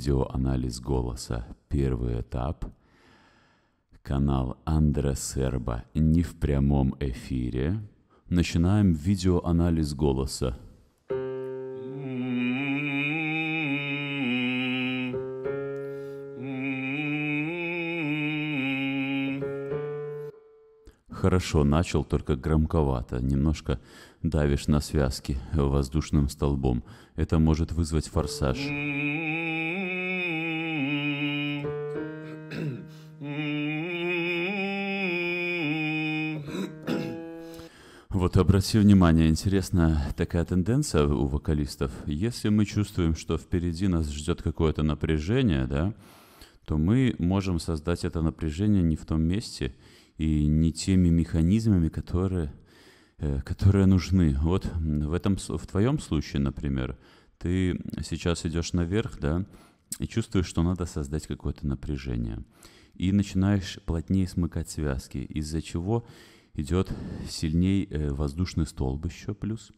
видеоанализ голоса первый этап. Канал Андре Серба не в прямом эфире. Начинаем видеоанализ голоса. Хорошо, начал, только громковато, немножко давишь на связки воздушным столбом. Это может вызвать форсаж. вот обрати внимание, интересна такая тенденция у вокалистов. Если мы чувствуем, что впереди нас ждет какое-то напряжение, да, то мы можем создать это напряжение не в том месте и не теми механизмами, которые, э, которые нужны. Вот в, этом, в твоем случае, например, ты сейчас идешь наверх, да, и чувствуешь, что надо создать какое-то напряжение. И начинаешь плотнее смыкать связки, из-за чего идет сильней э, воздушный столб еще плюс.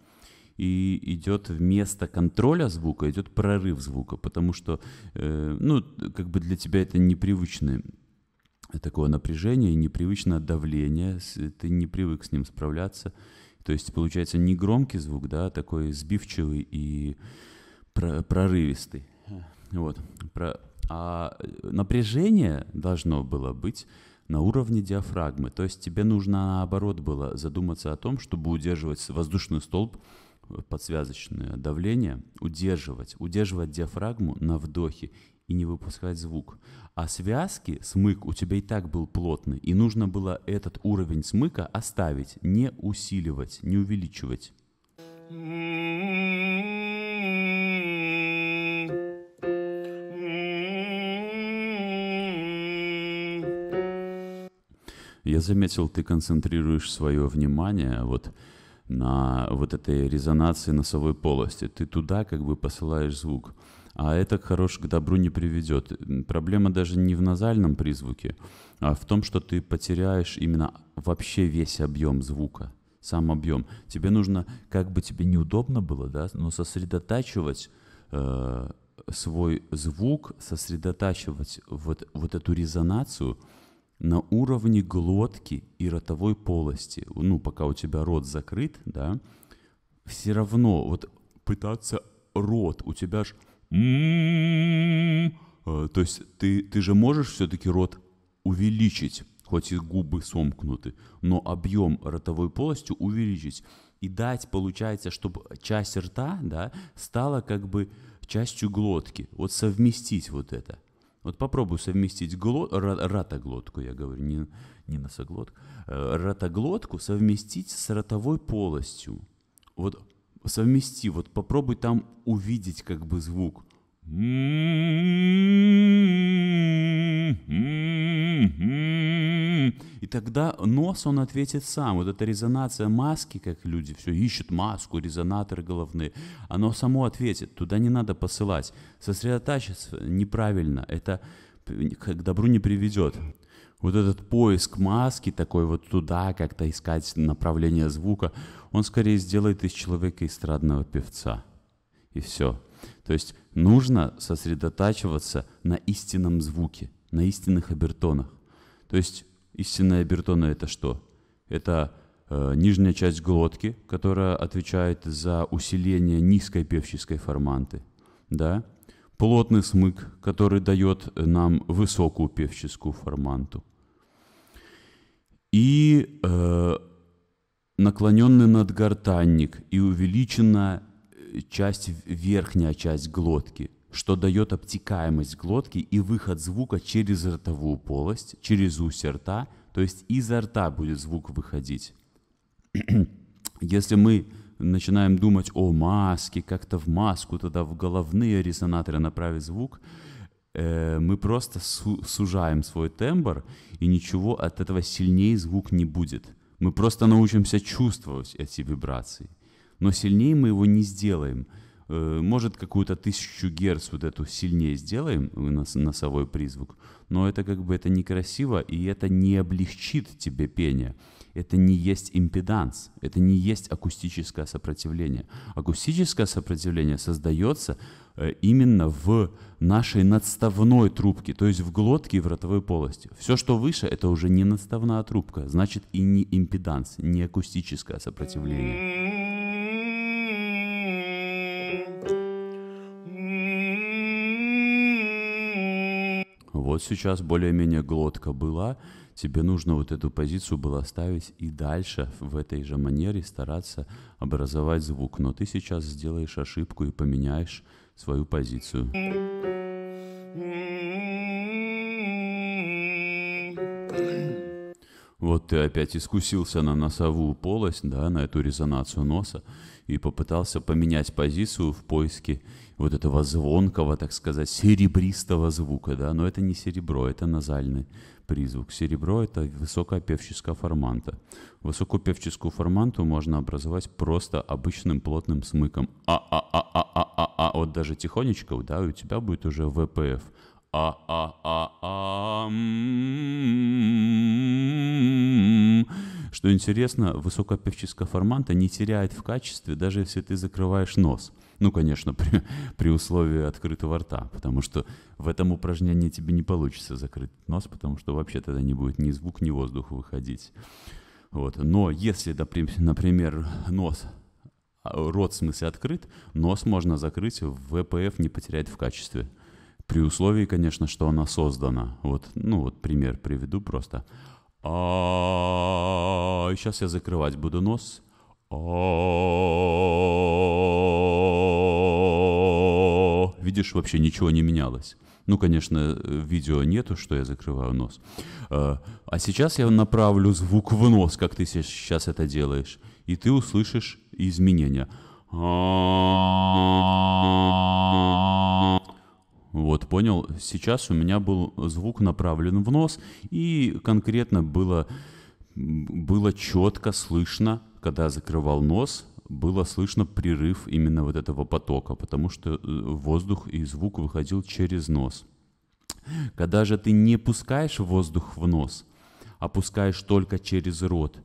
И идет вместо контроля звука, идет прорыв звука, потому что, э, ну, как бы для тебя это непривычное такое напряжение, непривычное давление, ты не привык с ним справляться. То есть получается не громкий звук, да, а такой сбивчивый и прорывистый. Вот. А э, напряжение должно было быть на уровне диафрагмы. То есть тебе нужно, наоборот, было задуматься о том, чтобы удерживать воздушный столб, подсвязочное давление, удерживать, удерживать диафрагму на вдохе и не выпускать звук. А связки, смык у тебя и так был плотный, и нужно было этот уровень смыка оставить, не усиливать, не увеличивать. М-м-м. Я заметил, ты концентрируешь свое внимание вот на вот этой резонации носовой полости. Ты туда как бы посылаешь звук. А это хорош к добру не приведет. Проблема даже не в назальном призвуке, а в том, что ты потеряешь именно вообще весь объем звука, сам объем. Тебе нужно, как бы тебе неудобно было, да, но сосредотачивать э, свой звук, сосредотачивать вот, вот эту резонацию – на уровне глотки и ротовой полости, ну, пока у тебя рот закрыт, да, все равно вот пытаться рот, у тебя ж... М-м-м, э, то есть ты, ты же можешь все-таки рот увеличить, хоть и губы сомкнуты, но объем ротовой полости увеличить и дать, получается, чтобы часть рта, да, стала как бы частью глотки. Вот совместить вот это – вот попробую совместить гло... ратоглотку, я говорю, не, не носоглотку, э, ротоглотку совместить с ротовой полостью. Вот совмести, вот попробуй там увидеть как бы звук. Mm-hmm. И тогда нос, он ответит сам. Вот эта резонация маски, как люди все ищут маску, резонаторы головные, оно само ответит. Туда не надо посылать. Сосредотачиваться неправильно. Это к добру не приведет. Вот этот поиск маски, такой вот туда как-то искать направление звука, он скорее сделает из человека эстрадного певца. И все. То есть нужно сосредотачиваться на истинном звуке, на истинных обертонах. То есть Истинная бертона – это что? Это э, нижняя часть глотки, которая отвечает за усиление низкой певческой форманты. Да? Плотный смык, который дает нам высокую певческую форманту. И э, наклоненный надгортанник и увеличена э, часть, верхняя часть глотки – что дает обтекаемость глотки и выход звука через ротовую полость, через усть рта, то есть изо рта будет звук выходить. Если мы начинаем думать о маске, как-то в маску, тогда в головные резонаторы направить звук, э, мы просто су- сужаем свой тембр, и ничего от этого сильнее звук не будет. Мы просто научимся чувствовать эти вибрации. Но сильнее мы его не сделаем – Э, может, какую-то тысячу герц вот эту сильнее сделаем, э, нос, носовой призвук, но это как бы это некрасиво, и это не облегчит тебе пение. Это не есть импеданс, это не есть акустическое сопротивление. Акустическое сопротивление создается э, именно в нашей надставной трубке, то есть в глотке и в ротовой полости. Все, что выше, это уже не надставная трубка, значит и не импеданс, не акустическое сопротивление. вот сейчас более-менее глотка была, тебе нужно вот эту позицию было ставить и дальше в этой же манере стараться образовать звук. Но ты сейчас сделаешь ошибку и поменяешь свою позицию. Вот ты опять искусился на носовую полость, да, на эту резонацию носа, и попытался поменять позицию в поиске вот этого звонкого, так сказать, серебристого звука, да, но это не серебро, это назальный призвук. Серебро – это высокая певческая форманта. Высокую певческую форманту можно образовать просто обычным плотным смыком. А-а-а-а-а-а, вот даже тихонечко, да, у тебя будет уже ВПФ – а-а-а-а. Что интересно, высокопевческая форманта не теряет в качестве, даже если ты закрываешь нос. Ну, конечно, при, при условии открытого рта, потому что в этом упражнении тебе не получится закрыть нос, потому что вообще тогда не будет ни звук, ни воздух выходить. Вот. Но если, например, нос а, рот в смысле открыт, нос можно закрыть, в ВПФ не потерять в качестве. При условии, конечно, что она создана. Вот, ну вот пример приведу просто. А сейчас я закрывать буду нос. А, видишь, вообще ничего не менялось. Ну, конечно, видео нету, что я закрываю нос. А, а сейчас я направлю звук в нос, как ты сейчас это делаешь. И ты услышишь изменения. А, вот, понял. Сейчас у меня был звук направлен в нос, и конкретно было, было четко слышно, когда закрывал нос, было слышно прерыв именно вот этого потока, потому что э, воздух и звук выходил через нос. Когда же ты не пускаешь воздух в нос, а пускаешь только через рот,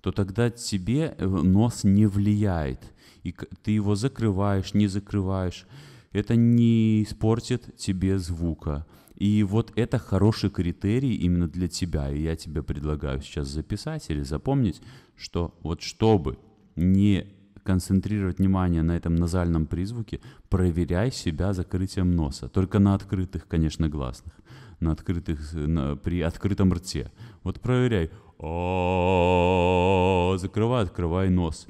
то тогда тебе э, нос не влияет, и ты его закрываешь, не закрываешь это не испортит тебе звука. И вот это хороший критерий именно для тебя. И я тебе предлагаю сейчас записать или запомнить, что вот чтобы не концентрировать внимание на этом назальном призвуке, проверяй себя закрытием носа. Только на открытых, конечно, гласных. На открытых, на, при открытом рте. Вот проверяй. Закрывай, открывай нос.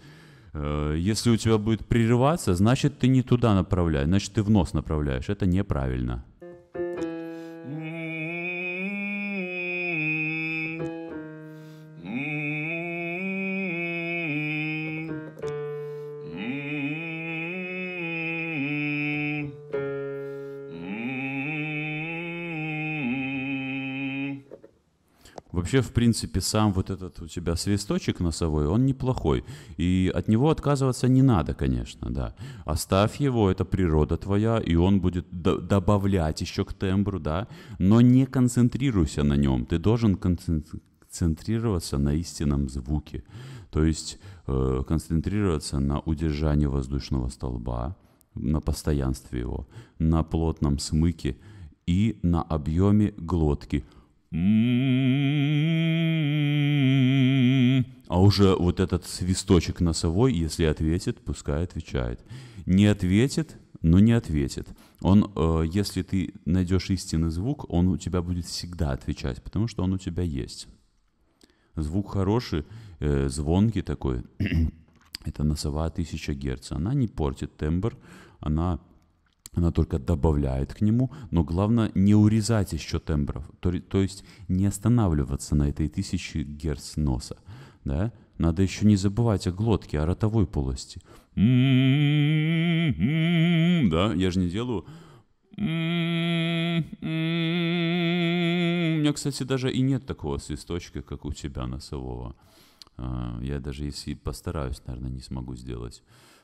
Э, если у тебя будет прерываться, значит ты не туда направляешь, значит ты в нос направляешь. Это неправильно. Вообще, в принципе, сам вот этот у тебя свисточек носовой, он неплохой. И от него отказываться не надо, конечно, да. Оставь его, это природа твоя, и он будет д- добавлять еще к тембру, да. Но не концентрируйся на нем. Ты должен концентрироваться на истинном звуке. То есть э, концентрироваться на удержании воздушного столба, на постоянстве его, на плотном смыке и на объеме глотки – а уже вот этот свисточек носовой, если ответит, пускай отвечает. Не ответит, но не ответит. Он, э, если ты найдешь истинный звук, он у тебя будет всегда отвечать, потому что он у тебя есть. Звук хороший, э, звонкий такой. Это носовая 1000 Гц. Она не портит тембр, она она только добавляет к нему, но главное не урезать еще тембров, то, то есть не останавливаться на этой тысячи герц носа. Да? Надо еще не забывать о глотке, о ротовой полости. Да, я же не делаю... У меня, кстати, даже и нет такого свисточка, как у тебя носового. А, я даже если постараюсь, наверное, не смогу сделать.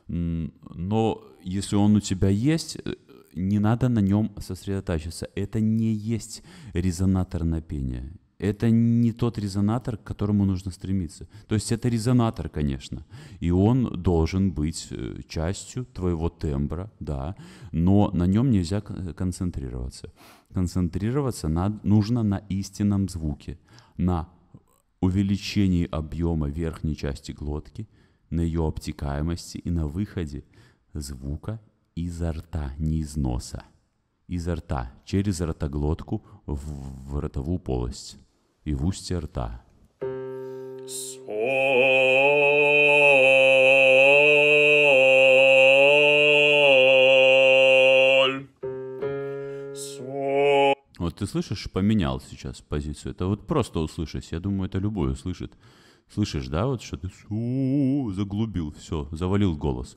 Но если он у тебя есть, э, не надо на нем сосредотачиваться. Это не есть резонаторное пение. Это не тот резонатор, к которому нужно стремиться. То есть это резонатор, конечно, и он должен быть э, частью твоего тембра, да, но на нем нельзя э, концентрироваться. Концентрироваться над, нужно на истинном звуке, на увеличении объема верхней части глотки – на ее обтекаемости и на выходе звука изо рта, не из носа. Изо рта, через ротоглотку в, в ротовую полость и в устье рта. Вот ты слышишь, поменял сейчас позицию. Это вот просто услышишь. Я думаю, это любой услышит. Слышишь, да, вот что ты заглубил, все, завалил голос.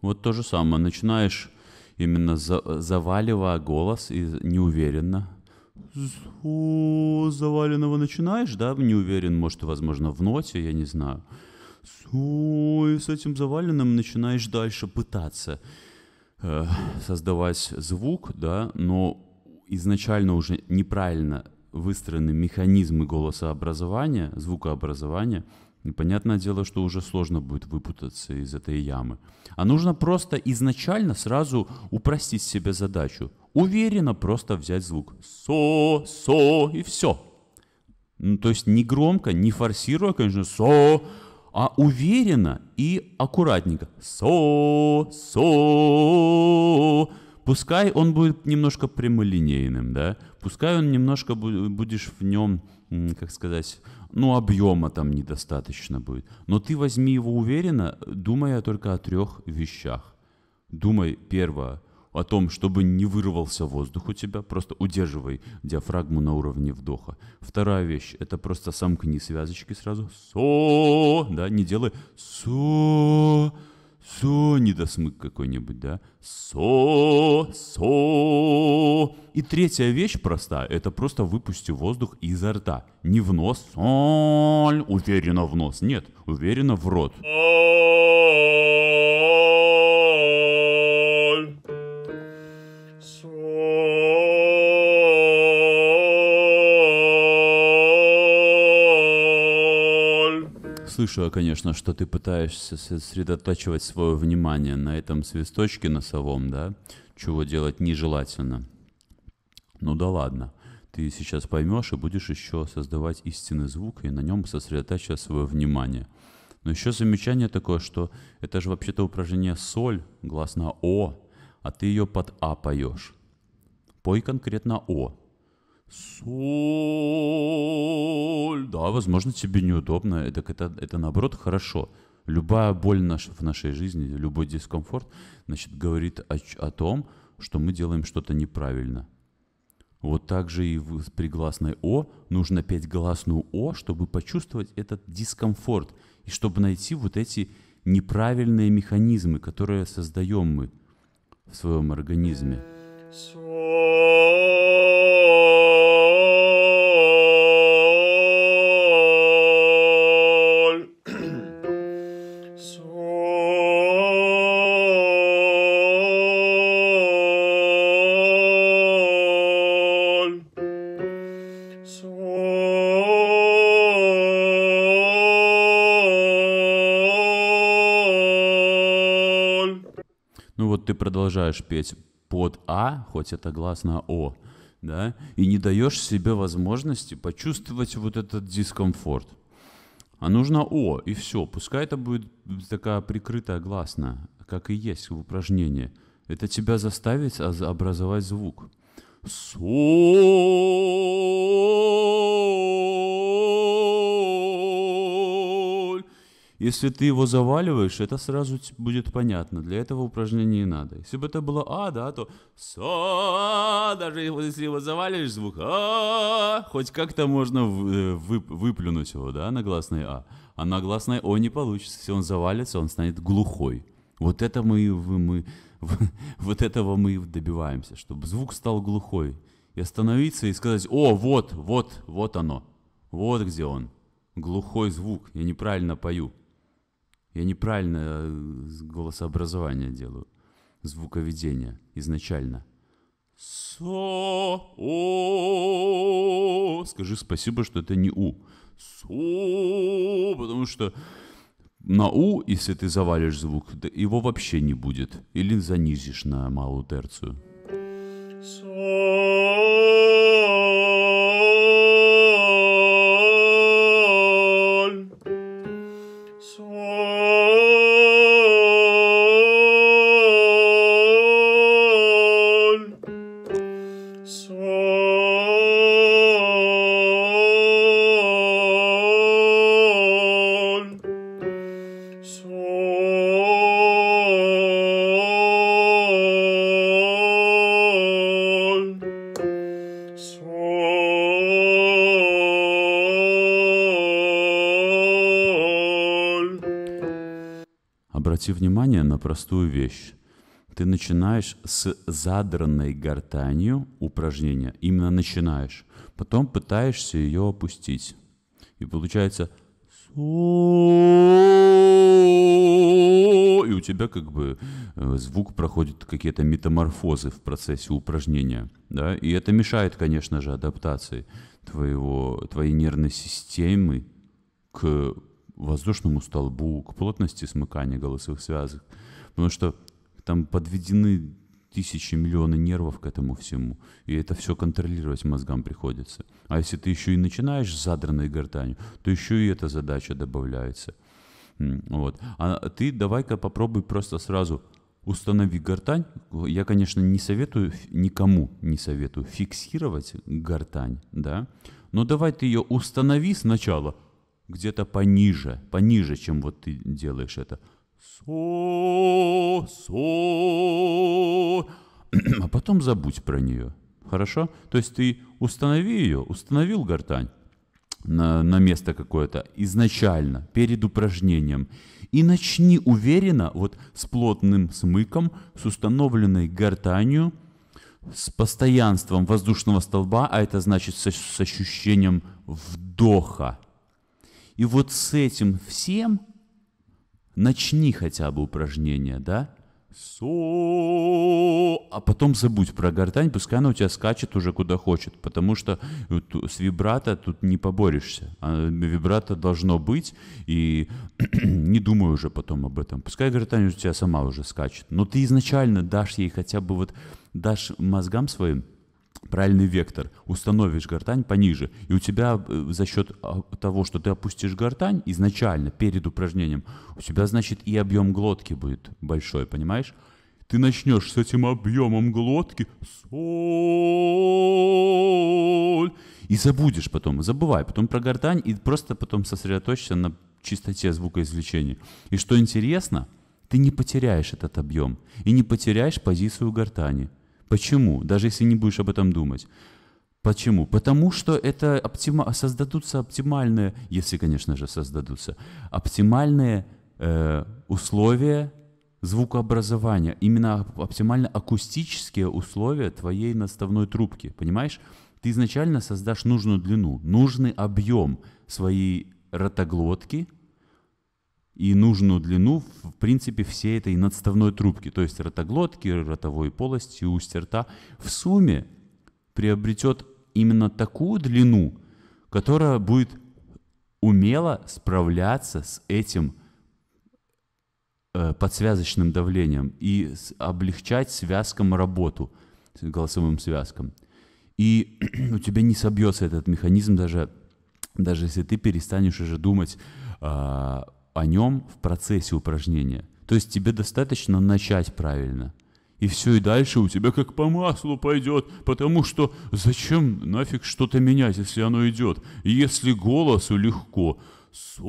Вот то же самое, начинаешь именно за, заваливая голос и неуверенно. Зу, начинаешь, да, неуверен, может, возможно, в ноте, я не знаю и с этим заваленным начинаешь дальше пытаться э, создавать звук, да, но изначально уже неправильно выстроены механизмы голосообразования, звукообразования, и понятное дело, что уже сложно будет выпутаться из этой ямы. А нужно просто изначально сразу упростить себе задачу. Уверенно просто взять звук со, со и все. Ну, то есть не громко, не форсируя, конечно, со, а уверенно и аккуратненько. Со, со. Пускай он будет немножко прямолинейным, да, пускай он немножко будешь в нем, как сказать, ну, объема там недостаточно будет. Но ты возьми его уверенно, думая только о трех вещах. Думай, первое, о том, чтобы не вырвался воздух у тебя, просто удерживай диафрагму на уровне вдоха. Вторая вещь, это просто сомкни связочки сразу. Со, да, не делай со, со, недосмык какой-нибудь, да. Со, со. И третья вещь проста, это просто выпусти воздух изо рта. Не в нос, соль, уверенно в нос, нет, уверенно в рот. слышала, конечно, что ты пытаешься сосредотачивать свое внимание на этом свисточке носовом, да, чего делать нежелательно. Ну да ладно, ты сейчас поймешь и будешь еще создавать истинный звук и на нем сосредотачивать свое внимание. Но еще замечание такое, что это же вообще-то упражнение соль, гласно О, а ты ее под А поешь. Пой конкретно О, соль. Да, возможно, тебе неудобно, это, это, это наоборот хорошо. Любая боль наш, в нашей жизни, любой дискомфорт, значит, говорит о, о том, что мы делаем что-то неправильно. Вот так же и в, при гласной О нужно петь гласную О, чтобы почувствовать этот дискомфорт и чтобы найти вот эти неправильные механизмы, которые создаем мы в своем организме. Соль. ты продолжаешь петь под А, хоть это гласно О, да, и не даешь себе возможности почувствовать вот этот дискомфорт. А нужно О, и все. Пускай это будет такая прикрытая гласная, как и есть в упражнении. Это тебя заставит образовать звук. Соль. Если ты его заваливаешь, это сразу будет понятно. Для этого упражнения не надо. Если бы это было А, да, то СО, даже если его заваливаешь, звук А, хоть как-то можно э, выплюнуть его, да, на гласной А. А на гласной О не получится. Если он завалится, он станет глухой. Вот это мы, мы вот этого мы добиваемся, чтобы звук стал глухой. И остановиться и сказать, о, вот, вот, вот оно, вот где он. Глухой звук, я неправильно пою. Я неправильно э, голосообразование делаю, звуковедение изначально. Со о Скажи спасибо, что это не у. Со, потому что на у, если ты завалишь звук, его вообще не будет. Или занизишь на малую терцию. Со Обрати внимание на простую вещь ты начинаешь с задранной гортанью упражнения, именно начинаешь, потом пытаешься ее опустить. И получается и у тебя как бы э, звук проходит какие-то метаморфозы в процессе упражнения, да, и это мешает, конечно же, адаптации твоего, твоей нервной системы к воздушному столбу, к плотности смыкания голосовых связок, потому что там подведены тысячи, миллионы нервов к этому всему. И это все контролировать мозгам приходится. А если ты еще и начинаешь с задранной гортанью, то еще и эта задача добавляется. Вот. А ты давай-ка попробуй просто сразу установи гортань. Я, конечно, не советую, никому не советую фиксировать гортань, да, но давай ты ее установи сначала где-то пониже, пониже, чем вот ты делаешь это – со, со. А потом забудь про нее. Хорошо? То есть ты установи ее, установил гортань на, на место какое-то изначально, перед упражнением. И начни уверенно, вот с плотным смыком, с установленной гортанью, с постоянством воздушного столба, а это значит с, с ощущением вдоха. И вот с этим всем начни хотя бы упражнение, да? Со, а потом забудь про гортань, пускай она у тебя скачет уже куда хочет, потому что э, с вибрато тут не поборешься. А вибрато должно быть, и не думай уже потом об этом. Пускай гортань у тебя сама уже скачет, но ты изначально дашь ей хотя бы вот, дашь мозгам своим – правильный вектор, установишь гортань пониже, и у тебя э, за счет а, того, что ты опустишь гортань изначально, перед упражнением, у тебя, значит, и объем глотки будет большой, понимаешь? Ты начнешь с этим объемом глотки соль, и забудешь потом, забывай потом про гортань, и просто потом сосредоточься на чистоте звукоизвлечения. И что интересно, ты не потеряешь этот объем, и не потеряешь позицию гортани – Почему? Даже если не будешь об этом думать. Почему? Потому что это оптима... создадутся оптимальные, если, конечно же, создадутся, оптимальные э, условия звукообразования, именно оптимально акустические условия твоей наставной трубки, понимаешь? Ты изначально создашь нужную длину, нужный объем своей ротоглотки, и нужную длину, в принципе, всей этой надставной трубки, то есть ротоглотки, ротовой полости, устья рта, в сумме приобретет именно такую длину, которая будет умело справляться с этим э, подсвязочным давлением и облегчать связкам работу, голосовым связкам. И у тебя не собьется этот механизм, даже, даже если ты перестанешь уже думать а, о нем в процессе упражнения. То есть тебе достаточно начать правильно. И все, и дальше у тебя как по маслу пойдет, потому что зачем нафиг что-то менять, если оно идет? Если голосу легко. Со.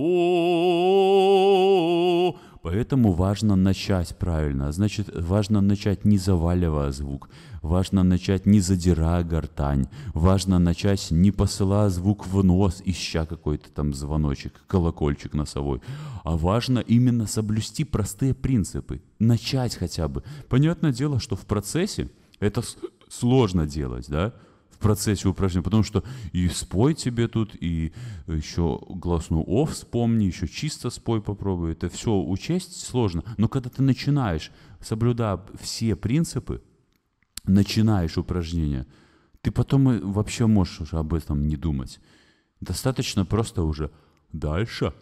Поэтому важно начать правильно. А значит, важно начать не заваливая звук. Важно начать не задирая гортань, важно начать не посылая звук в нос, ища какой-то там звоночек, колокольчик носовой, а важно именно соблюсти простые принципы, начать хотя бы. Понятное дело, что в процессе это сложно делать, да, в процессе упражнения, потому что и спой тебе тут, и еще гласную «о» вспомни, еще чисто спой попробуй. Это все учесть сложно, но когда ты начинаешь, соблюдая все принципы, начинаешь упражнение, ты потом вообще можешь уже об этом не думать. Достаточно просто уже дальше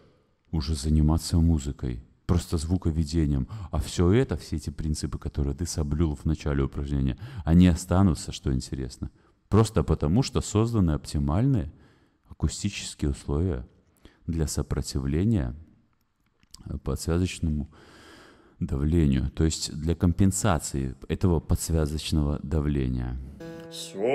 уже заниматься музыкой, просто звуковедением. А все это, все эти принципы, которые ты соблюл в начале упражнения, они останутся, что интересно. Просто потому, что созданы оптимальные акустические условия для сопротивления подсвязочному связочному давлению, то есть для компенсации этого подсвязочного давления. Слово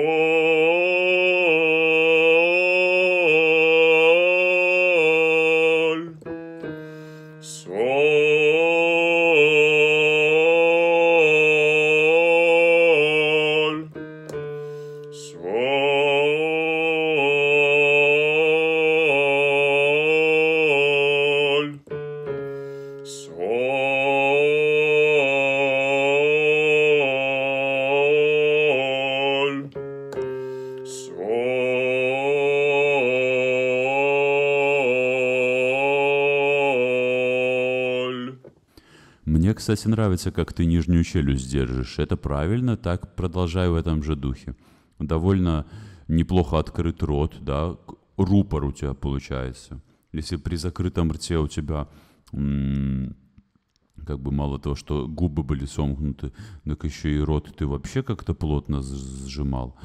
кстати, нравится, как ты нижнюю челюсть держишь. Это правильно, так продолжай в этом же духе. Довольно неплохо открыт рот, да, рупор у тебя получается. Если при закрытом рте у тебя как бы мало того, что губы были сомкнуты, так еще и рот ты вообще как-то плотно сжимал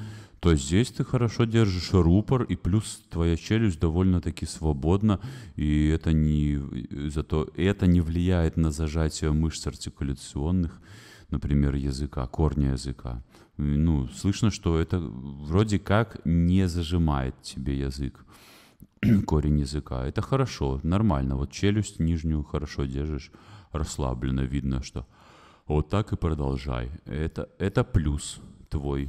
то здесь ты хорошо держишь рупор, и плюс твоя челюсть довольно-таки свободна, и это не, зато это не влияет на зажатие мышц артикуляционных, например, языка, корня языка. Ну, слышно, что это вроде как не зажимает тебе язык, корень языка. Это хорошо, нормально. Вот челюсть нижнюю хорошо держишь, расслабленно видно, что вот так и продолжай. Это, это плюс твой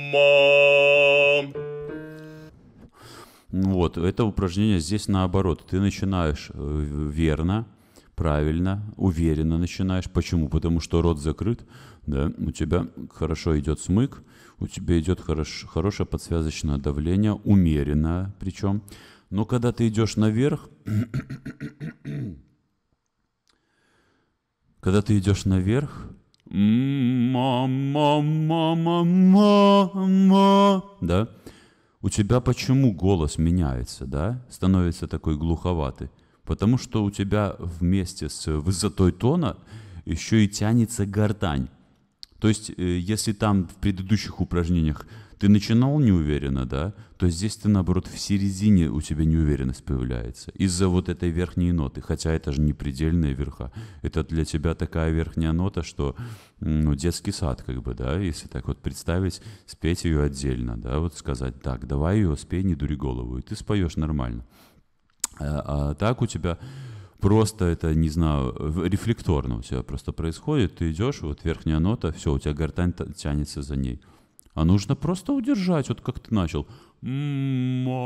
ума. Вот, это упражнение здесь наоборот. Ты начинаешь э, верно, правильно, уверенно начинаешь. Почему? Потому что рот закрыт, да, у тебя хорошо идет смык, у тебя идет хорош, хорошее подсвязочное давление, умеренно, причем. Но когда ты идешь наверх, когда ты идешь наверх, мама, мама, мама, да, у тебя почему голос меняется, да, становится такой глуховатый? Потому что у тебя вместе с высотой тона еще и тянется гортань. То есть, если там в предыдущих упражнениях ты начинал неуверенно, да, то здесь ты, наоборот, в середине у тебя неуверенность появляется из-за вот этой верхней ноты, хотя это же не предельные верха. Это для тебя такая верхняя нота, что, ну, детский сад, как бы, да, если так вот представить, спеть ее отдельно, да, вот сказать, так, давай ее спей, не дури голову, и ты споешь нормально. А, а так у тебя просто это, не знаю, рефлекторно у тебя просто происходит, ты идешь, вот верхняя нота, все, у тебя гортань тянется за ней. А нужно просто удержать, вот как ты начал. ма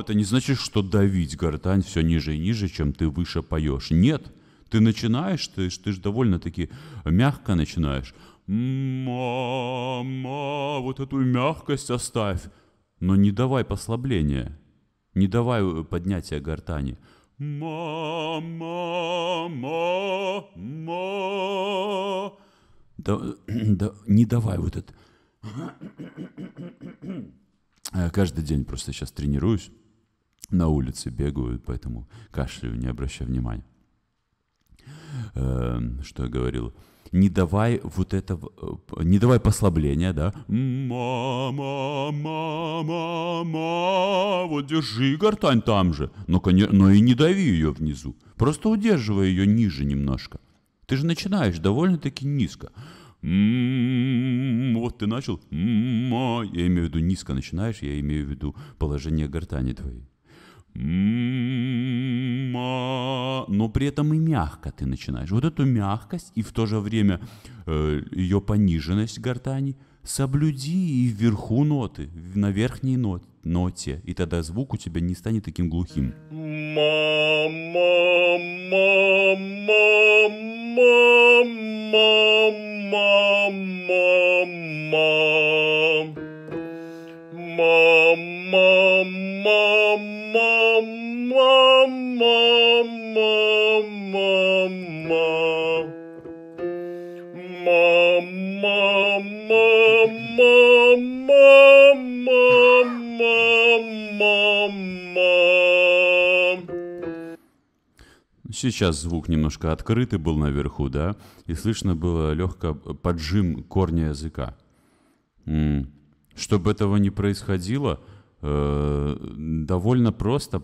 Это не значит, что давить гортань все ниже и ниже, чем ты выше поешь. Нет, ты начинаешь, ты, ты же довольно-таки мягко начинаешь. Мама, вот эту мягкость оставь, но не давай послабления, не давай э, поднятия гортани. Мама, мама, да, да, не давай вот этот а каждый день просто сейчас тренируюсь, на улице бегаю, поэтому кашляю, не обращая внимания. Эм, что я говорил? не давай вот это э, не давай послабления, да. Мама, мама, мама, вот держи гортань там же. Но, но и не дави ее внизу. Просто удерживай ее ниже немножко. Ты же начинаешь довольно-таки низко. «М-м-м, вот ты начал. Я имею в виду низко начинаешь, я имею в виду положение гортани твоей. Но при этом и мягко ты начинаешь. Вот эту мягкость и в то же время ее пониженность гортани – соблюди и вверху ноты, на верхней нот, ноте, и тогда звук у тебя не станет таким глухим. Мама, мама, мама, мама, мама, мама, мама, мама, мама мама, мама, мама, мама. мама, Сейчас звук немножко открытый был наверху, да, и слышно было легко поджим корня языка. Чтобы этого не происходило, Э, довольно просто,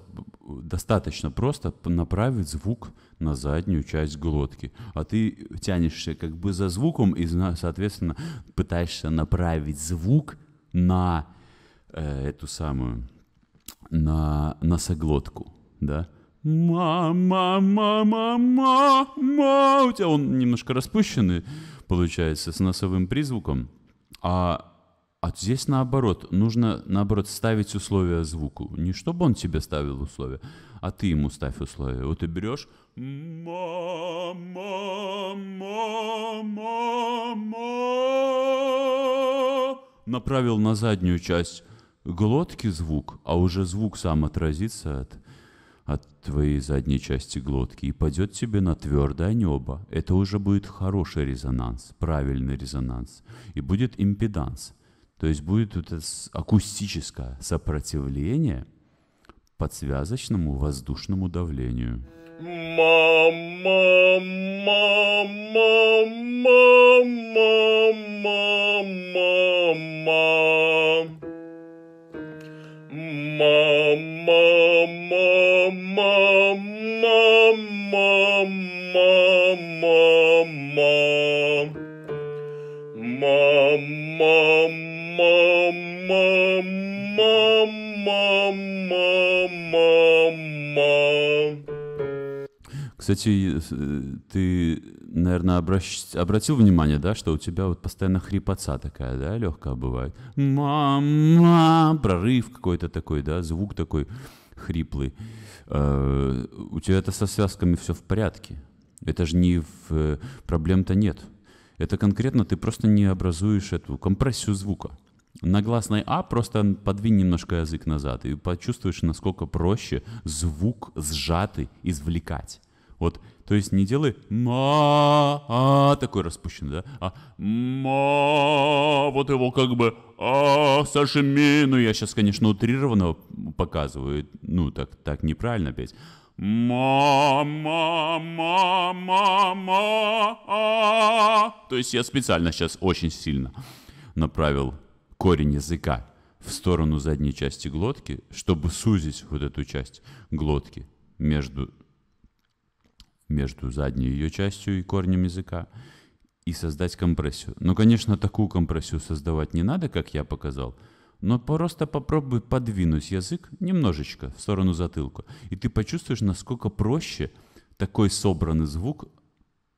достаточно просто направить звук на заднюю часть глотки. А ты тянешься как бы за звуком и, соответственно, пытаешься направить звук на э, эту самую, на носоглотку, да? Мама, мама, мама, у тебя он немножко распущенный получается с носовым призвуком, а а здесь наоборот, нужно наоборот ставить условия звуку. Не чтобы он тебе ставил условия, а ты ему ставь условия. Вот ты берешь... Направил на заднюю часть глотки звук, а уже звук сам отразится от, от твоей задней части глотки и пойдет тебе на твердое небо. Это уже будет хороший резонанс, правильный резонанс. И будет импеданс. То есть будет вот это акустическое сопротивление подсвязочному воздушному давлению. Мама, мама, мама, мама, мама. Мама, мама, мама, мама, мама, мама мама, мама, мама. мама. Кстати, э, ты, наверное, обращ... обратил внимание, да, что у тебя вот постоянно хрипотца такая, да, легкая бывает. Мама, прорыв какой-то такой, да, звук такой хриплый. А, у тебя это со связками все в порядке. Это же не в... Э, проблем-то нет. Это конкретно ты просто не образуешь эту компрессию звука. На гласной А просто подвинь немножко язык назад и почувствуешь, насколько проще звук сжатый извлекать. Вот, то есть не делай ма а такой распущенный, да, а ма вот его как бы а сашими, ну я сейчас, конечно, утрированно показываю, ну так так неправильно петь. Мама, мама, мама. То есть я специально сейчас очень сильно направил корень языка в сторону задней части глотки, чтобы сузить вот эту часть глотки между, между задней ее частью и корнем языка и создать компрессию. Но, ну, конечно, такую компрессию создавать не надо, как я показал, но просто попробуй подвинуть язык немножечко в сторону затылка, и ты почувствуешь, насколько проще такой собранный звук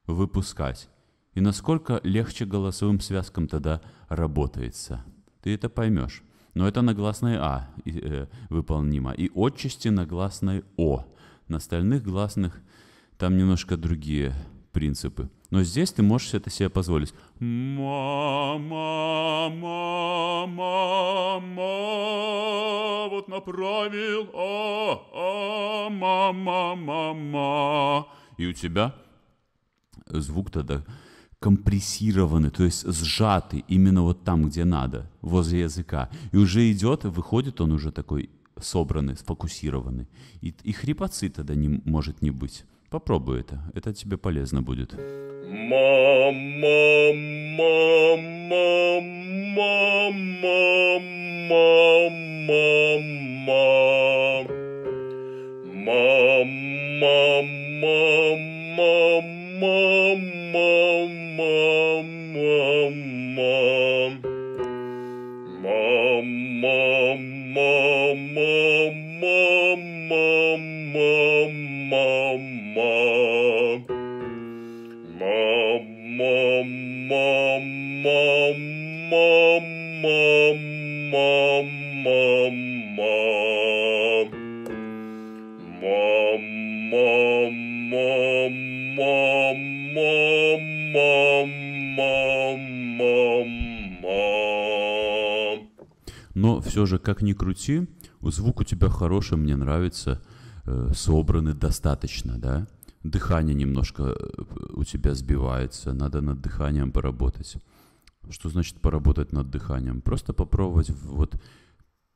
выпускать, и насколько легче голосовым связкам тогда работается ты это поймешь. Но это на гласной «а» э, выполнимо. И отчасти на гласной «о». На остальных гласных там немножко другие принципы. Но здесь ты можешь это себе позволить. Мама, мама, мама, вот направил, а, а, мама, мама. И у тебя звук тогда компрессированы, то есть сжаты именно вот там, где надо, возле языка. И уже идет, выходит он уже такой собранный, сфокусированный. И, и хрипотцы тогда не, может не быть. Попробуй это, это тебе полезно будет. Мама, мама, мама. же как ни крути, звук у тебя хороший, мне нравится, э, собраны достаточно, да. Дыхание немножко э, у тебя сбивается, надо над дыханием поработать. Что значит поработать над дыханием? Просто попробовать вот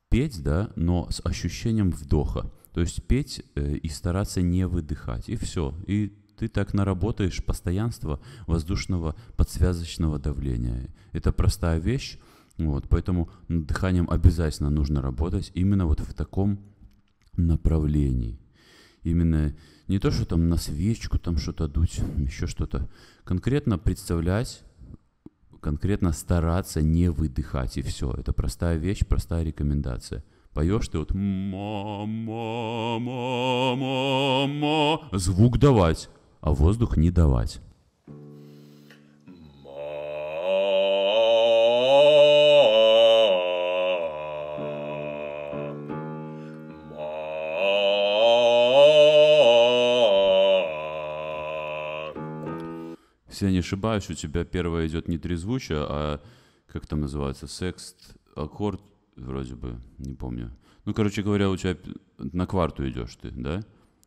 петь, да, но с ощущением вдоха. То есть петь э, и стараться не выдыхать. И все. И ты так наработаешь постоянство воздушного подсвязочного давления. Это простая вещь, вот, поэтому над дыханием обязательно нужно работать именно вот в таком направлении. Именно не то, что там на свечку там что-то дуть, еще что-то. Конкретно представлять, конкретно стараться не выдыхать, и все. Это простая вещь, простая рекомендация. Поешь ты вот ма ма ма ма ма звук давать, а воздух не давать. Если я не ошибаюсь, у тебя первое идет не трезвучие, а как там называется, секст, аккорд, вроде бы, не помню. Ну, короче говоря, у тебя на кварту идешь ты, да?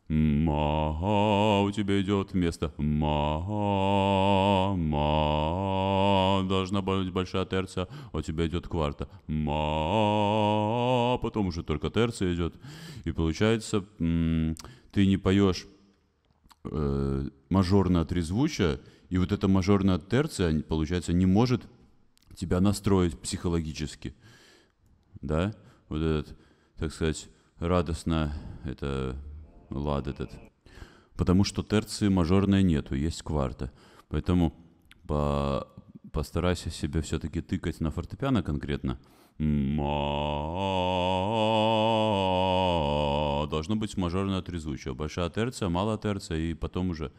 Ма, у тебя идет вместо ма, ма, должна быть большая терция, а у тебя идет кварта. Ма, потом уже только терция идет. И получается, ты не поешь э, мажорное трезвучие и вот эта мажорная терция, получается, не может тебя настроить психологически. Да? Вот этот, так сказать, радостно, это лад этот. Потому что терции мажорной нету, есть кварта. Поэтому по, постарайся себя все-таки тыкать на фортепиано конкретно. Должно быть мажорная трезвучие. Большая терция, малая терция и потом уже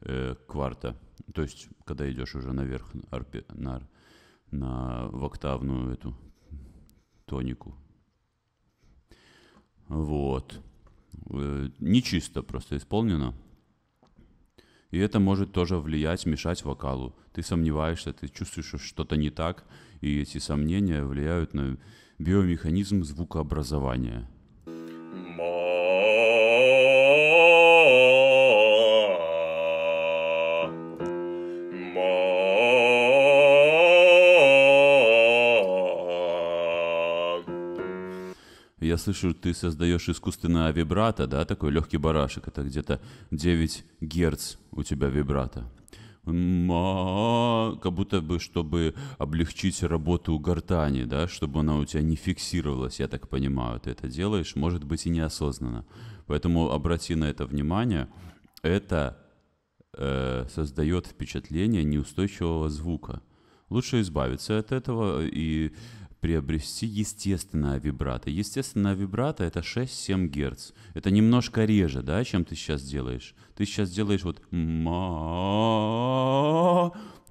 э, кварта, то есть когда идешь уже наверх арпе, на, на, в октавную эту тонику. Вот. Э, не чисто просто исполнено. И это может тоже влиять, мешать вокалу. Ты сомневаешься, ты чувствуешь, что что-то не так, и эти сомнения влияют на биомеханизм звукообразования – я слышу, ты создаешь искусственное вибрато, да, такой легкий барашек, это где-то 9 герц у тебя вибрато. Как будто бы, чтобы облегчить работу гортани, да, чтобы она у тебя не фиксировалась, я так понимаю, ты это делаешь, может быть, и неосознанно. Поэтому обрати на это внимание, это э, создает впечатление неустойчивого звука лучше избавиться от этого и приобрести естественная вибрато. Естественная вибрато это 6-7 Гц. Это немножко реже, да, чем ты сейчас делаешь. Ты сейчас делаешь вот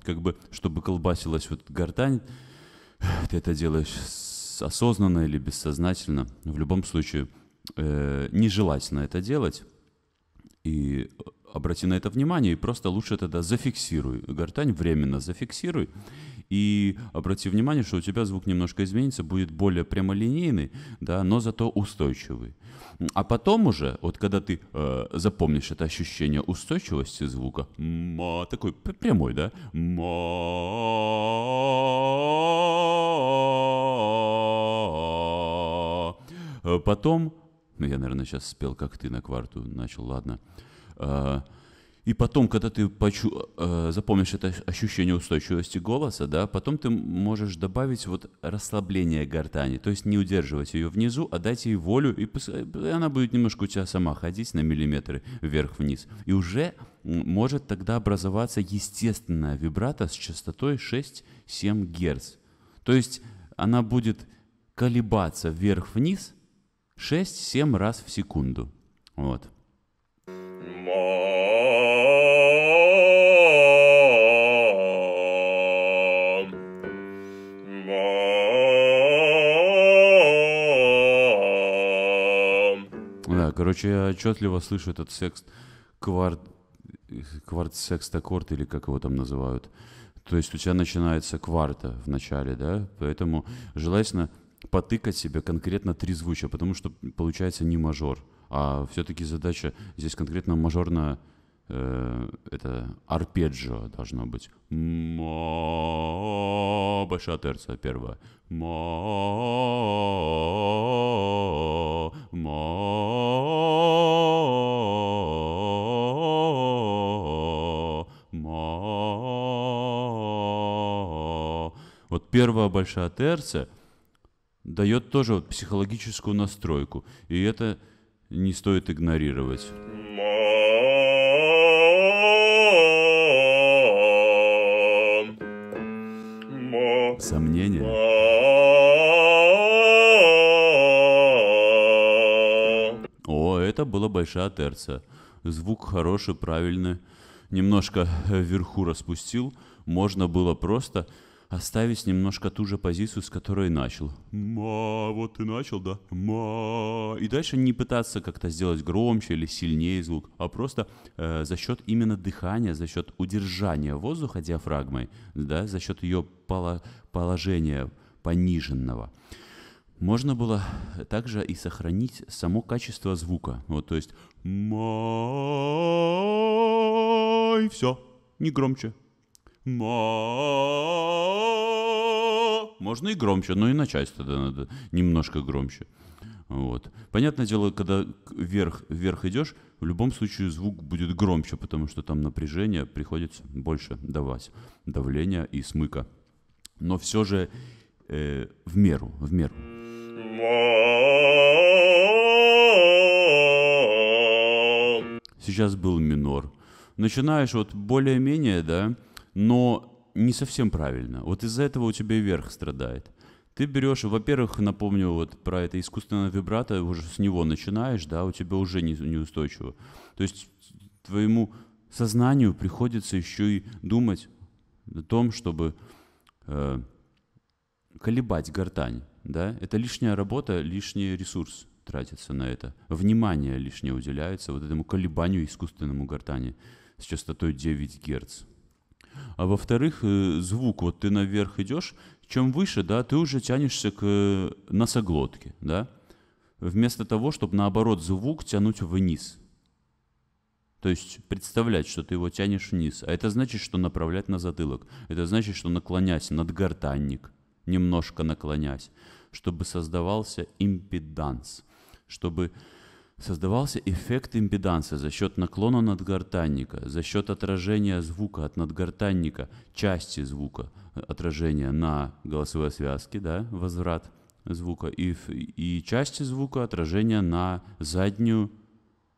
как бы, чтобы колбасилась вот гортань. Ты это делаешь осознанно или бессознательно. В любом случае, э, нежелательно это делать. И обрати на это внимание и просто лучше тогда зафиксируй. Гортань временно зафиксируй и обрати внимание, что у тебя звук немножко изменится, будет более прямолинейный, да, но зато устойчивый. А потом уже, вот когда ты э, запомнишь это ощущение устойчивости звука, ма, такой прямой, да, ма, потом, я, наверное, сейчас спел, как ты на кварту начал, ладно, э, и потом, когда ты почу... Э, запомнишь это ощущение устойчивости голоса, да, потом ты можешь добавить вот расслабление гортани, то есть не удерживать ее внизу, а дать ей волю, и, и она будет немножко у тебя сама ходить на миллиметры вверх-вниз. И уже может тогда образоваться естественная вибрата с частотой 6-7 Гц. То есть она будет колебаться вверх-вниз 6-7 раз в секунду. Вот. короче, я отчетливо слышу этот секс кварт кварт секстаккорд или как его там называют. То есть у тебя начинается кварта в начале, да? Поэтому желательно потыкать себе конкретно три звучия, потому что получается не мажор, а все-таки задача здесь конкретно мажорная Э, это арпеджио должно быть. Ма большая терция первая. Ма ма ма. Вот первая большая терция дает тоже вот психологическую настройку, и это не стоит игнорировать. сомнения. О, это была большая терция. Звук хороший, правильный. Немножко вверху распустил. Можно было просто оставить немножко ту же позицию, с которой начал. Ма, вот ты начал, да? Ма. И дальше не пытаться как-то сделать громче или сильнее звук, а просто э, за счет именно дыхания, за счет удержания воздуха диафрагмой, да, за счет ее поло- положения пониженного. Можно было также и сохранить само качество звука. Вот, то есть, ма, и все, не громче, Ма. Можно и громче, но и начать тогда надо немножко громче. Вот. Понятное дело, когда вверх, вверх идешь, в любом случае звук будет громче, потому что там напряжение приходится больше давать, давление и смыка. Но все же э, в меру, в меру. Сейчас был минор. Начинаешь вот более-менее, да, но не совсем правильно. Вот из-за этого у тебя и верх страдает. Ты берешь, во-первых, напомню вот про это искусственное вибрато, уже с него начинаешь, да, у тебя уже не, неустойчиво. То есть твоему сознанию приходится еще и думать о том, чтобы э, колебать гортань, да, это лишняя работа, лишний ресурс тратится на это, внимание лишнее уделяется вот этому колебанию искусственному гортани с частотой 9 Гц. А во-вторых, э, звук, вот ты наверх идешь, чем выше, да, ты уже тянешься к э, носоглотке, да, вместо того, чтобы наоборот звук тянуть вниз. То есть представлять, что ты его тянешь вниз. А это значит, что направлять на затылок. Это значит, что наклонясь над гортанник, немножко наклонясь, чтобы создавался импеданс, чтобы Создавался эффект импеданса за счет наклона надгортанника, за счет отражения звука от надгортанника, части звука, э, отражения на голосовой связке, да, возврат звука, и, и части звука отражения на заднюю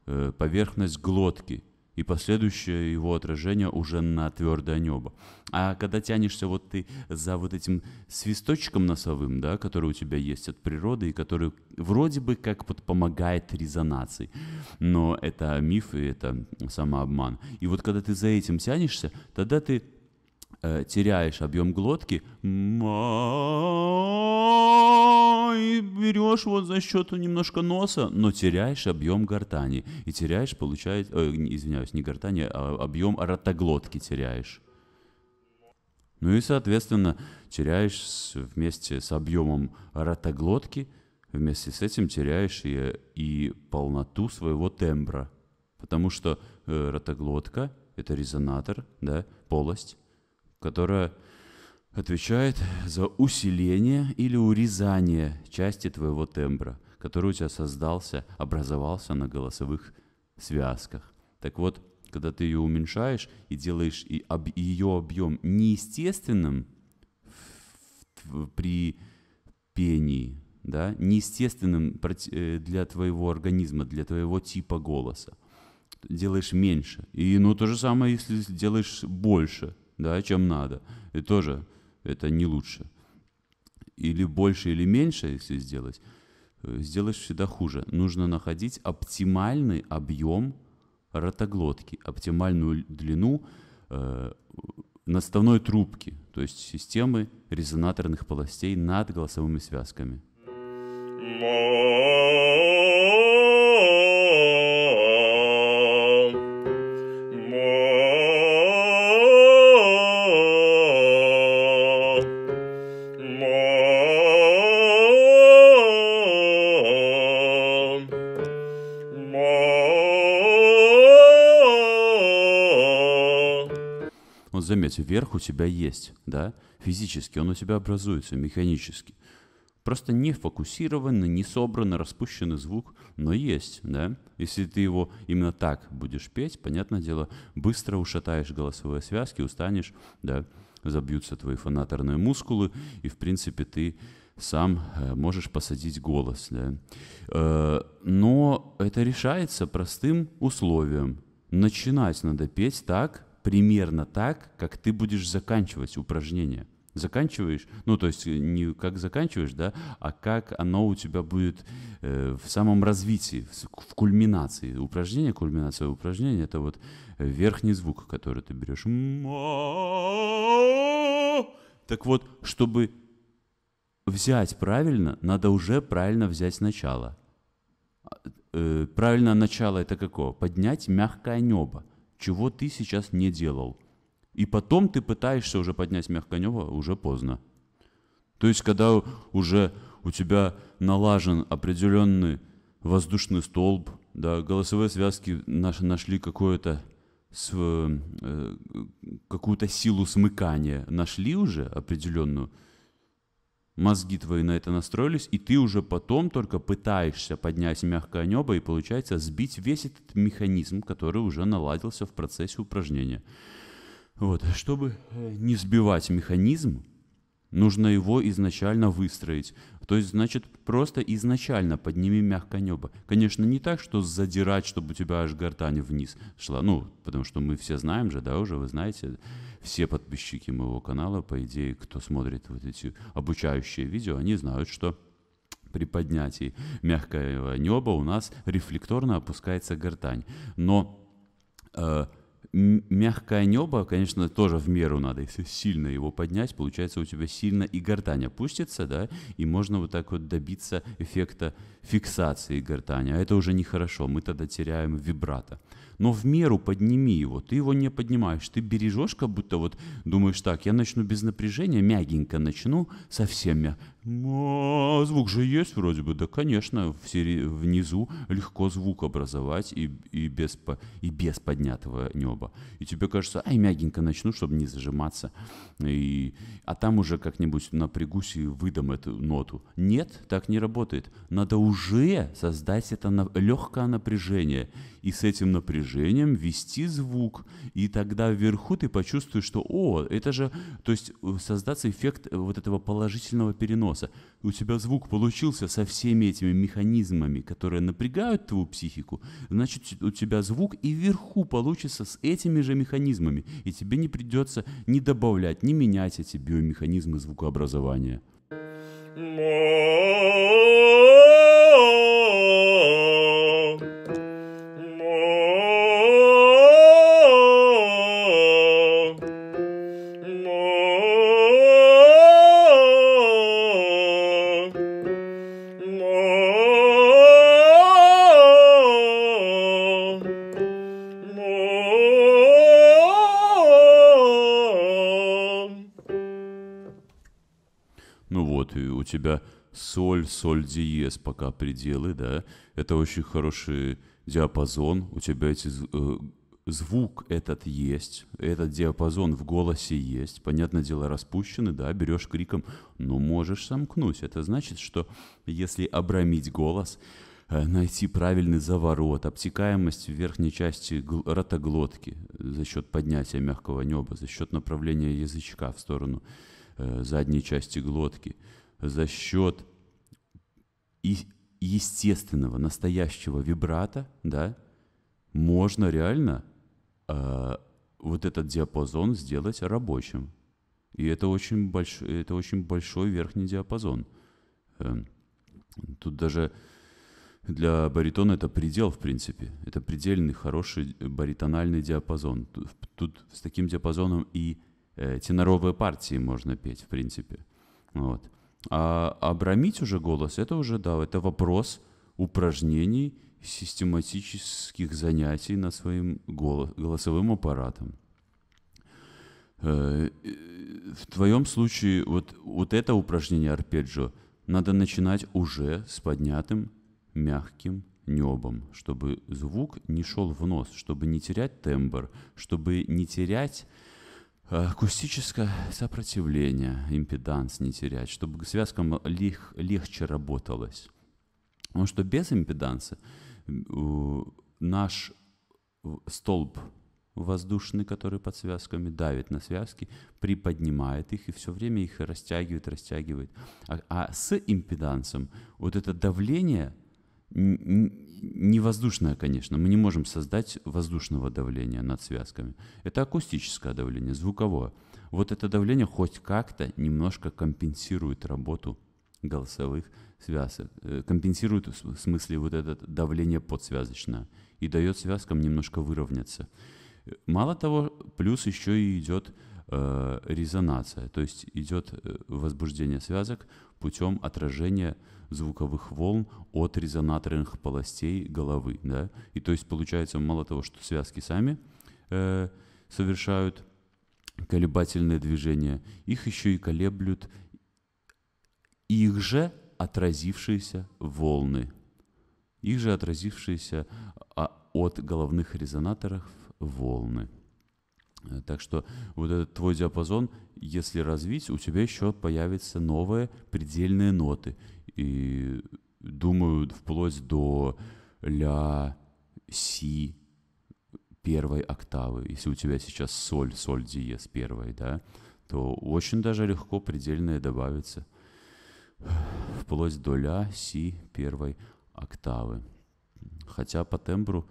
э, поверхность глотки – и последующее его отражение уже на твердое небо. А когда тянешься вот ты за вот этим свисточком носовым, да, который у тебя есть от природы и который вроде бы как вот помогает резонации, но это миф и это самообман. И вот когда ты за этим тянешься, тогда ты э, теряешь объем глотки, и берешь вот за счет немножко носа, но теряешь объем гортани. И теряешь, получается, э, извиняюсь, не гортани, а объем ротоглотки теряешь. Ну и, соответственно, теряешь вместе с объемом ротоглотки, вместе с этим теряешь и, и полноту своего тембра. Потому что э, ротоглотка — это резонатор, да, полость, которая отвечает за усиление или урезание части твоего тембра, который у тебя создался, образовался на голосовых связках. Так вот, когда ты ее уменьшаешь и делаешь и об, ее объем неестественным в, в, при пении, да, неестественным э, для твоего организма, для твоего типа голоса, делаешь меньше. И ну то же самое, если делаешь больше – да, чем надо. И тоже это не лучше. Или больше, или меньше, если сделать, э, сделаешь всегда хуже. Нужно находить оптимальный объем ротоглотки, оптимальную длину э, наставной трубки, то есть системы резонаторных полостей над голосовыми связками. More. двигатель вверх у тебя есть, да, физически, он у тебя образуется, механически. Просто не фокусированный, не собранный, распущенный звук, но есть, да. Если ты его именно так будешь петь, понятное дело, быстро ушатаешь голосовые связки, устанешь, да, забьются твои фанаторные мускулы, и, в принципе, ты сам э, можешь посадить голос. Да? Э, но это решается простым условием. Начинать надо петь так, примерно так, как ты будешь заканчивать упражнение. Заканчиваешь, ну то есть э, не как заканчиваешь, да, а как оно у тебя будет э, в самом развитии, в, в кульминации. Упражнение, кульминация упражнения это вот э, верхний звук, который ты берешь. Так вот, чтобы взять правильно, надо уже правильно взять начало. А, э, правильное начало это какое? Поднять мягкое небо чего ты сейчас не делал. И потом ты пытаешься уже поднять Мягконева, уже поздно. То есть, когда уже у тебя налажен определенный воздушный столб, да, голосовые связки наши нашли какое-то э, какую-то силу смыкания, нашли уже определенную, мозги твои на это настроились, и ты уже потом только пытаешься поднять мягкое небо и, получается, сбить весь этот механизм, который уже наладился в процессе упражнения. Вот, чтобы э, не сбивать механизм, нужно его изначально выстроить. То есть, значит, просто изначально подними мягко небо. Конечно, не так, что задирать, чтобы у тебя аж гортань вниз шла. Ну, потому что мы все знаем же, да, уже вы знаете, все подписчики моего канала, по идее, кто смотрит вот эти обучающие видео, они знают, что при поднятии мягкого неба у нас рефлекторно опускается гортань. Но э, мягкое небо, конечно, тоже в меру надо, если сильно его поднять, получается у тебя сильно и гортань опустится, да, и можно вот так вот добиться эффекта фиксации гортани, а это уже нехорошо, мы тогда теряем вибрато. Но в меру подними его, ты его не поднимаешь, ты бережешь, как будто вот думаешь так, я начну без напряжения, мягенько начну, совсем мягко, а, звук же есть вроде бы, да, конечно, в сери... внизу легко звук образовать и, и, без по... и без поднятого неба. И тебе кажется, ай, мягенько начну, чтобы не зажиматься, и... а там уже как-нибудь напрягусь и выдам эту ноту. Нет, так не работает. Надо уже создать это на... легкое напряжение, и с этим напряжением вести звук, и тогда вверху ты почувствуешь, что, о, это же, то есть э, создаться эффект вот этого положительного переноса, носа. У тебя звук получился со всеми этими механизмами, которые напрягают твою психику, значит, у тебя звук и вверху получится с этими же механизмами, и тебе не придется ни добавлять, ни менять эти биомеханизмы звукообразования. тебя соль, соль, диез пока пределы, да, это очень хороший диапазон, у тебя эти, э, звук этот есть, этот диапазон в голосе есть, понятное дело, распущены, да, берешь криком, но можешь сомкнуть. Это значит, что если обрамить голос, э, найти правильный заворот, обтекаемость в верхней части ротоглотки за счет поднятия мягкого неба, за счет направления язычка в сторону э, задней части глотки – за счет естественного, настоящего вибрата, да, можно реально э, вот этот диапазон сделать рабочим. И это очень, больш... это очень большой верхний диапазон. Э, тут даже для баритона это предел, в принципе. Это предельный, хороший э, баритональный диапазон. Тут, тут с таким диапазоном и э, теноровые партии можно петь, в принципе. Вот. А обрамить уже голос, это уже, да, это вопрос упражнений, систематических занятий над своим голос, голосовым аппаратом. Э, в твоем случае вот, вот это упражнение арпеджио надо начинать уже с поднятым мягким небом, чтобы звук не шел в нос, чтобы не терять тембр, чтобы не терять Э, акустическое сопротивление, импеданс не терять, чтобы связкам лег, легче работалось. Потому что без импеданса наш столб воздушный, который под связками, давит на связки, приподнимает их и все время их растягивает, растягивает. А, а с импедансом вот это давление не воздушное, конечно, мы не можем создать воздушного давления над связками. Это акустическое давление, звуковое. Вот это давление хоть как-то немножко компенсирует работу голосовых связок, э, компенсирует в смысле вот это давление подсвязочное и дает связкам немножко выровняться. Э, мало того, плюс еще и идет э, резонация, то есть идет возбуждение связок, путем отражения звуковых волн от резонаторных полостей головы. Да? И то есть получается мало того, что связки сами э, совершают колебательные движения, их еще и колеблют их же отразившиеся волны. Их же отразившиеся а, от головных резонаторов волны. Э, так что вот этот твой диапазон если развить, у тебя еще появятся новые предельные ноты. И думаю, вплоть до ля, си первой октавы. Если у тебя сейчас соль, соль, диез первой, да, то очень даже легко предельные добавятся. Вплоть до ля, си первой октавы. Хотя по тембру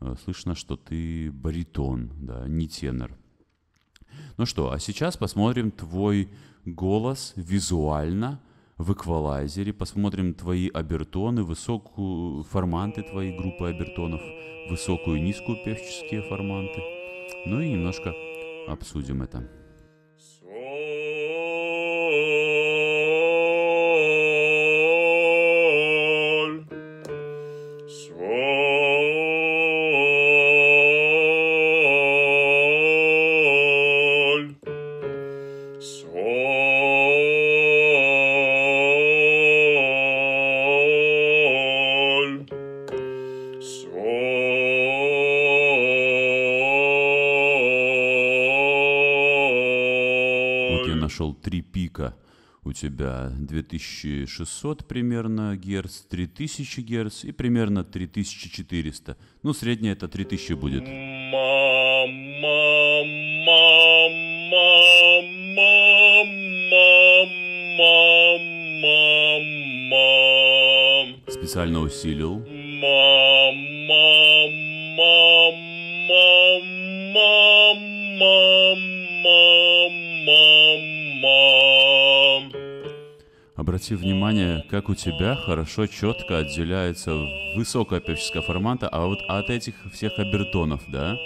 э, слышно, что ты баритон, да, не тенор ну что, а сейчас посмотрим твой голос визуально в эквалайзере, посмотрим твои обертоны, высокую форманты твоей группы обертонов, высокую и низкую певческие форманты. Ну и немножко обсудим это. пика у тебя 2600 примерно Гц, 3000 герц и примерно 3400. Ну, средняя это 3000 будет. Специально усилил. обрати внимание, как у тебя хорошо, четко отделяется высокая певческая форманта, а вот от этих всех обертонов, да?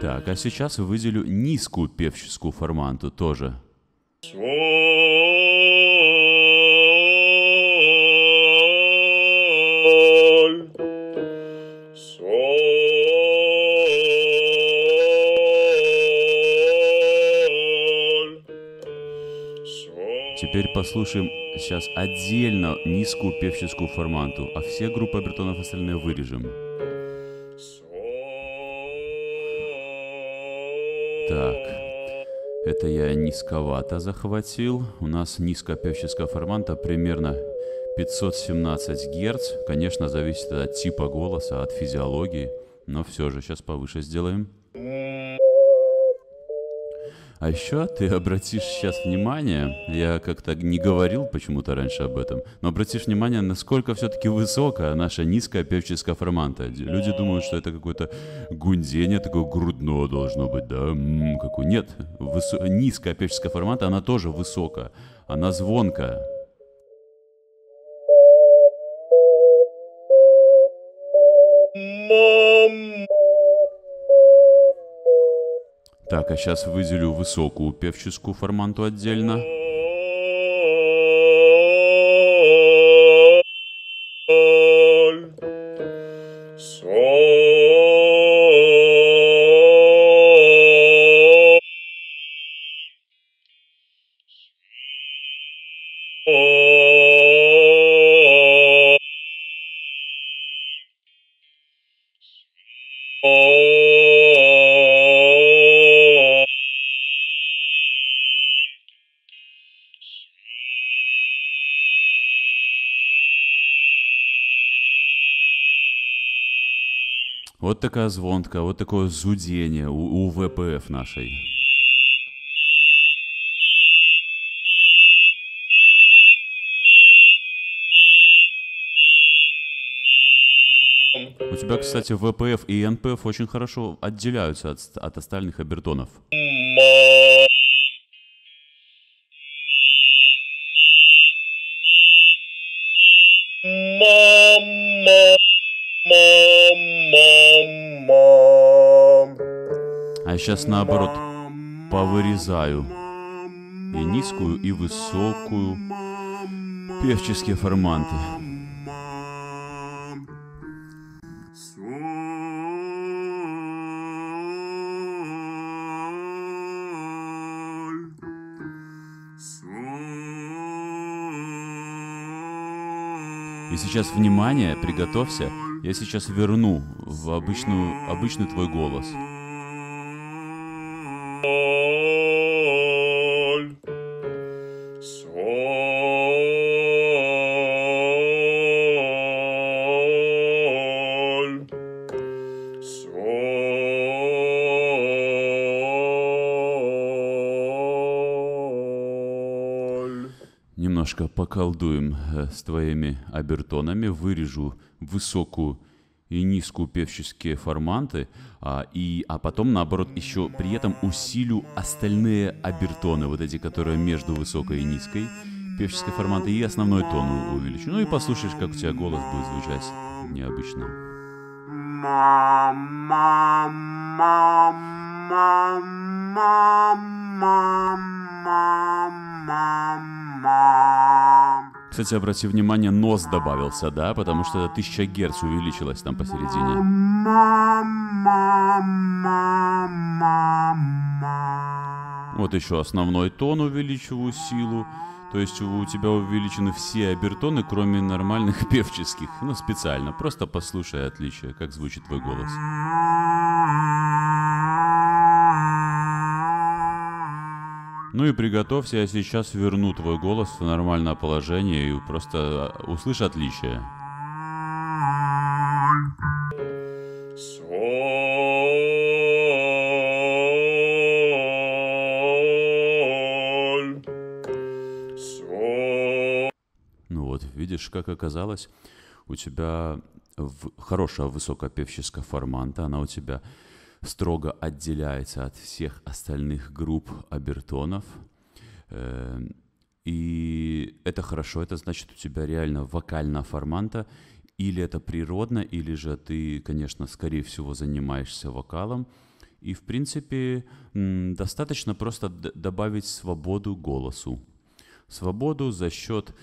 Так, а сейчас выделю низкую певческую форманту тоже. Теперь послушаем сейчас отдельно низкую певческую форманту, а все группы обертонов остальные вырежем. Так, это я низковато захватил. У нас низкая певческая форманта примерно 517 Гц. Конечно, зависит от типа голоса, от физиологии, но все же сейчас повыше сделаем. А еще ты обратишь сейчас внимание, я как-то не говорил почему-то раньше об этом, но обратишь внимание, насколько все-таки высокая наша низкая певческая форманта. Люди думают, что это какое-то гундение, такое грудное должно быть, да? М-м, какой. Нет, высо- низкая певческая форманта, она тоже высокая, она звонкая. More. Так, а сейчас выделю высокую певческую форманту отдельно. Oh. Вот такая звонка, вот такое зудение у, у ВПФ нашей. У тебя, кстати, ВПФ и НПФ очень хорошо отделяются от, от остальных обертонов. Мама. сейчас наоборот повырезаю и низкую, и высокую певческие форманты. И сейчас, внимание, приготовься, я сейчас верну в обычную, обычный твой голос. поколдуем э, с твоими обертонами, вырежу высокую и низкую певческие форманты, а, и, а потом, наоборот, еще при этом усилю остальные обертоны, вот эти, которые между высокой и низкой певческой форманты, и основной тон увеличу. Ну и послушаешь, как у тебя голос будет звучать необычно. Мама, мама, мама, мама, мама. Кстати, обрати внимание, нос добавился, да? Потому что 1000 герц увеличилась там посередине. Вот еще основной тон увеличиваю силу. То есть у тебя увеличены все обертоны, кроме нормальных певческих. Ну, специально. Просто послушай отличие, как звучит твой голос. Ну и приготовься, я сейчас верну твой голос в нормальное положение и просто а, услышь отличие. Ну вот, видишь, как оказалось, у тебя в... хорошая певческая форманта, она у тебя строго отделяется от всех остальных групп обертонов. Эм, и это хорошо, это значит у тебя реально вокальная форманта, или это природно, или же ты, конечно, скорее всего занимаешься вокалом. И, в принципе, достаточно просто добавить свободу голосу. Свободу за счет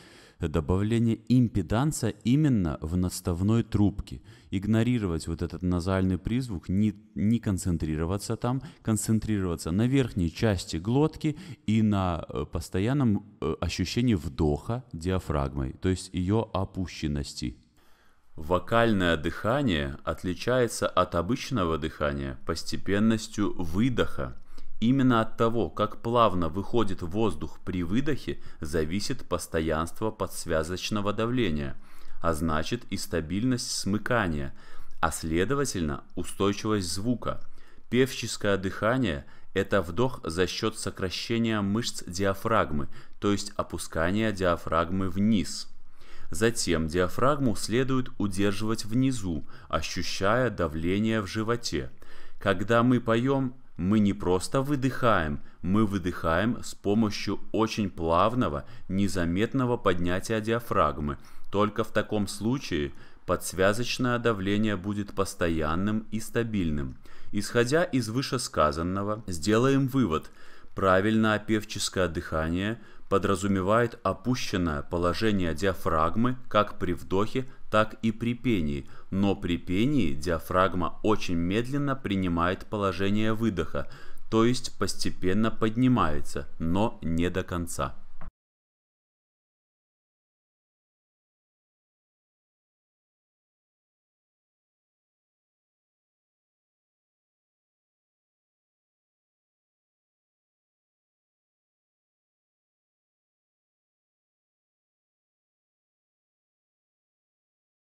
добавление импеданса именно в надставной трубке. Игнорировать вот этот назальный призвук, не, не концентрироваться там, концентрироваться на верхней части глотки и на э, постоянном э, ощущении вдоха диафрагмой, то есть ее опущенности. Вокальное дыхание отличается от обычного дыхания постепенностью выдоха – Именно от того, как плавно выходит воздух при выдохе, зависит постоянство подсвязочного давления, а значит и стабильность смыкания, а следовательно устойчивость звука. Певческое дыхание – это вдох за счет сокращения мышц диафрагмы, то есть опускания диафрагмы вниз. Затем диафрагму следует удерживать внизу, ощущая давление в животе. Когда мы поем, мы не просто выдыхаем, мы выдыхаем с помощью очень плавного, незаметного поднятия диафрагмы. Только в таком случае подсвязочное давление будет постоянным и стабильным. Исходя из вышесказанного, сделаем вывод. правильное певческое дыхание подразумевает опущенное положение диафрагмы как при вдохе, так и при пении, но при пении диафрагма очень медленно принимает положение выдоха, то есть постепенно поднимается, но не до конца.